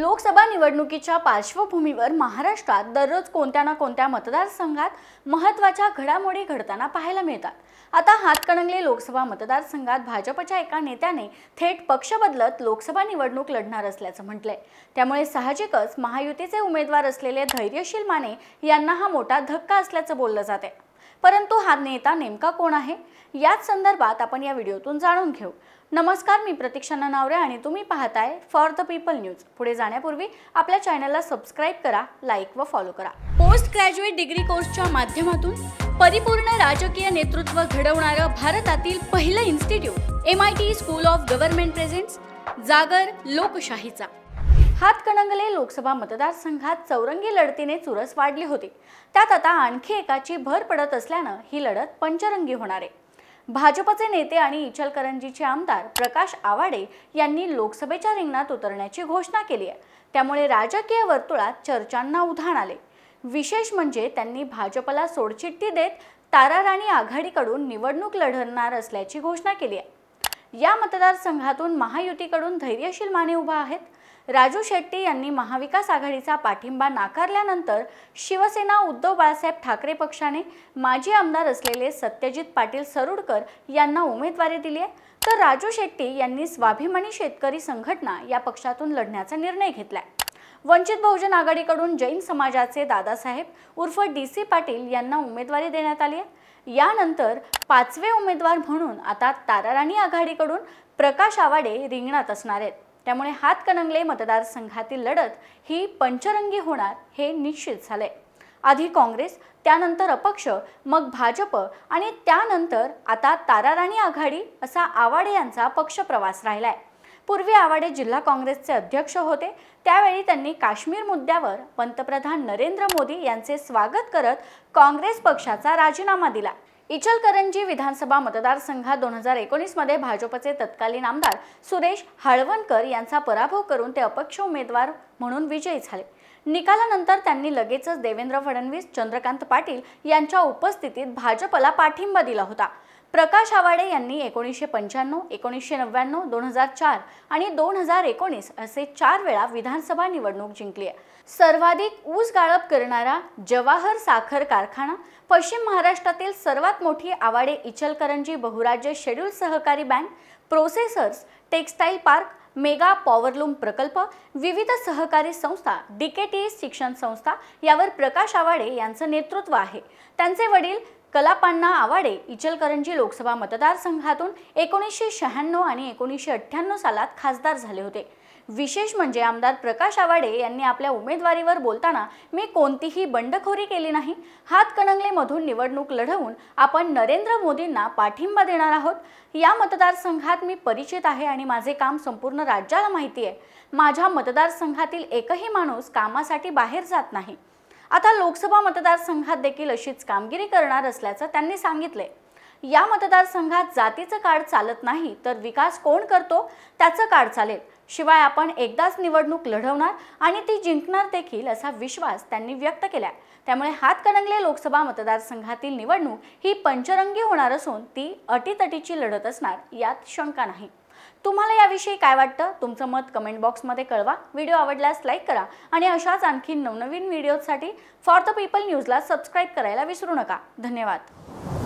लोकसभा निवडणुकीच्या पार्श्वभूमीवर महाराष्ट्रात दररोज कोणत्या ना कोणत्या मतदारसंघात महत्त्वाच्या घडामोडी घडताना पाहायला मिळतात आता हातकणंगले लोकसभा मतदारसंघात भाजपच्या एका नेत्याने थेट पक्ष बदलत लोकसभा निवडणूक लढणार असल्याचं म्हटलंय त्यामुळे साहजिकच महायुतीचे उमेदवार असलेले धैर्यशील माने यांना हा मोठा धक्का असल्याचं बोललं जाते परंतु हा नेता नेमका कोण आहे याच संदर्भात आपण या व्हिडिओतून जाणून घेऊ नमस्कार मी प्रतीक्षा नावरे आणि तुम्ही पाहताय फॉर द पीपल न्यूज पुढे जाण्यापूर्वी आपल्या चॅनलला सबस्क्राईब करा लाईक व फॉलो करा पोस्ट ग्रॅज्युएट डिग्री कोर्सच्या माध्यमातून परिपूर्ण राजकीय नेतृत्व घडवणारं भारतातील पहिलं institute M I T school of government presents जागर लोकशाहीचा हातकणंगले लोकसभा मतदारसंघात चौरंगी लढतीने चुरस वाढली होती त्यात आता आणखी एकाची भर पडत असल्यानं ही लढत पंचरंगी होणार आहे भाजपचे नेते आणि इचलकरंजीचे आमदार प्रकाश आवाडे यांनी लोकसभेच्या रिंगणात उतरण्याची घोषणा केली आहे त्यामुळे राजकीय वर्तुळात चर्चांना उधाण आले विशेष म्हणजे त्यांनी भाजपला सोडचिठ्ठी देत तारा राणी आघाडीकडून निवडणूक लढणार असल्याची घोषणा केली आहे या मतदारसंघातून महायुतीकडून धैर्यशील माने उभा आहेत राजू शेट्टी यांनी महाविकास आघाडीचा पाठिंबा नाकारल्यानंतर शिवसेना उद्धव बाळासाहेब ठाकरे पक्षाने माजी आमदार असलेले सत्यजित पाटील सरुडकर यांना उमेदवारी दिली आहे तर राजू शेट्टी यांनी स्वाभिमानी शेतकरी संघटना या पक्षातून लढण्याचा निर्णय घेतला आहे वंचित बहुजन आघाडीकडून जैन समाजाचे दादासाहेब उर्फ डी सी पाटील यांना उमेदवारी देण्यात आली आहे यानंतर पाचवे उमेदवार म्हणून आता ताराराणी आघाडीकडून प्रकाश आवाडे रिंगणात असणार आहेत त्यामुळे हातकणंगले मतदारसंघातील लढत ही पंचरंगी होणार हे निश्चित झाले आधी काँग्रेस त्यानंतर अपक्ष मग भाजप आणि त्यानंतर आता ताराराणी आघाडी असा आवाडे यांचा पक्षप्रवास राहिला आहे पूर्वी आवाडे जिल्हा काँग्रेसचे अध्यक्ष होते त्यावेळी त्यांनी काश्मीर मुद्द्यावर पंतप्रधान नरेंद्र मोदी यांचे स्वागत करत काँग्रेस पक्षाचा राजीनामा दिला इचलकरंजी विधानसभा मतदारसंघात दोन हजार एकोणीसमध्ये भाजपचे तत्कालीन आमदार सुरेश हळवणकर यांचा पराभव करून ते अपक्ष उमेदवार म्हणून विजयी झाले निकालानंतर त्यांनी लगेचच देवेंद्र फडणवीस चंद्रकांत पाटील यांच्या उपस्थितीत भाजपला पाठिंबा दिला होता प्रकाश आवाडे यांनी एकोणीसशे पंच्याण्णव एकोणीसशे नव्याण्णव दोन हजार चार आणि दोन हजार एकोणीस असे चार वेळा विधानसभा निवडणूक जिंकली आहे सर्वाधिक ऊस गाळप करणारा जवाहर साखर कारखाना पश्चिम महाराष्ट्रातील सर्वात मोठी आवाडे इचलकरंजी बहुराज्य शेड्यूल सहकारी bank processors textile park mega powerloom प्रकल्प विविध सहकारी संस्था डीकेटी शिक्षण संस्था यावर प्रकाश आवाडे यांचं नेतृत्व आहे त्यांचे वडील कलापांना आवाडे इचलकरंजी लोकसभा मतदारसंघातून एकोणीसशे शहाण्णव आणि एकोणीसशे अठ्ठ्याण्णव सालात खासदार झाले होते विशेष म्हणजे आमदार प्रकाश आवाडे यांनी आपल्या उमेदवारीवर बोलताना मी कोणतीही बंडखोरी केली नाही हातकणंगलेमधून निवडणूक लढवून आपण नरेंद्र मोदींना पाठिंबा देणार आहोत या मतदारसंघात मी परिचित आहे आणि माझे काम संपूर्ण पूर्ण राज्याला माहिती आहे माझ्या मतदारसंघातील एकही माणूस कामासाठी बाहेर जात नाही आता लोकसभा मतदारसंघात देखील अशीच कामगिरी करणार असल्याचं त्यांनी सांगितले या मतदारसंघात जातीचं कार्ड चालत नाही तर विकास कोण करतो त्याचं कार्ड चालेल शिवाय आपण एकदाच निवडणूक लढवणार आणि ती जिंकणार देखील असा विश्वास त्यांनी व्यक्त केला त्यामुळे हात हातकणंगले लोकसभा मतदारसंघातील निवडणूक ही पंचरंगी होणार असून ती अटीतटीची लढत असणार यात शंका नाही तुम्हाला याविषयी काय वाटतं तुमचं मत कमेंट बॉक्समध्ये कळवा व्हिडिओ आवडल्यास लाईक करा आणि अशाच आणखी नवनवीन व्हिडिओसाठी फॉर द पीपल न्यूजला सबस्क्राईब करायला विसरू नका धन्यवाद